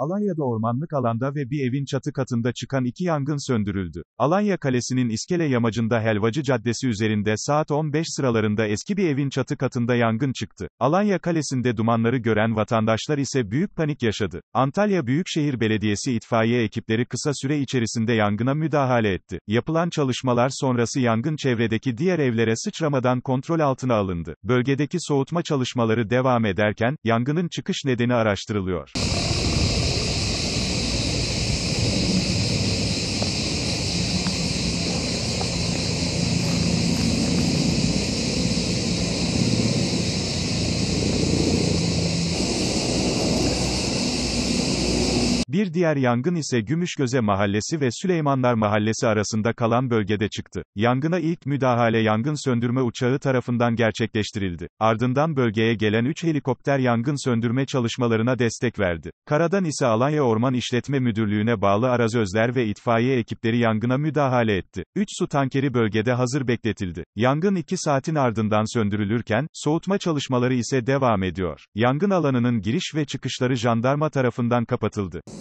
Alanya'da ormanlık alanda ve bir evin çatı katında çıkan iki yangın söndürüldü. Alanya Kalesi'nin İskele yamacında Helvacı Caddesi üzerinde saat 15 sıralarında eski bir evin çatı katında yangın çıktı. Alanya Kalesi'nde dumanları gören vatandaşlar ise büyük panik yaşadı. Antalya Büyükşehir Belediyesi itfaiye ekipleri kısa süre içerisinde yangına müdahale etti. Yapılan çalışmalar sonrası yangın çevredeki diğer evlere sıçramadan kontrol altına alındı. Bölgedeki soğutma çalışmaları devam ederken, yangının çıkış nedeni araştırılıyor. Bir diğer yangın ise Gümüşgöze Mahallesi ve Süleymanlar Mahallesi arasında kalan bölgede çıktı. Yangına ilk müdahale yangın söndürme uçağı tarafından gerçekleştirildi. Ardından bölgeye gelen 3 helikopter yangın söndürme çalışmalarına destek verdi. Karadan ise Alanya Orman İşletme Müdürlüğü'ne bağlı arazözler ve itfaiye ekipleri yangına müdahale etti. 3 su tankeri bölgede hazır bekletildi. Yangın 2 saatin ardından söndürülürken, soğutma çalışmaları ise devam ediyor. Yangın alanının giriş ve çıkışları jandarma tarafından kapatıldı.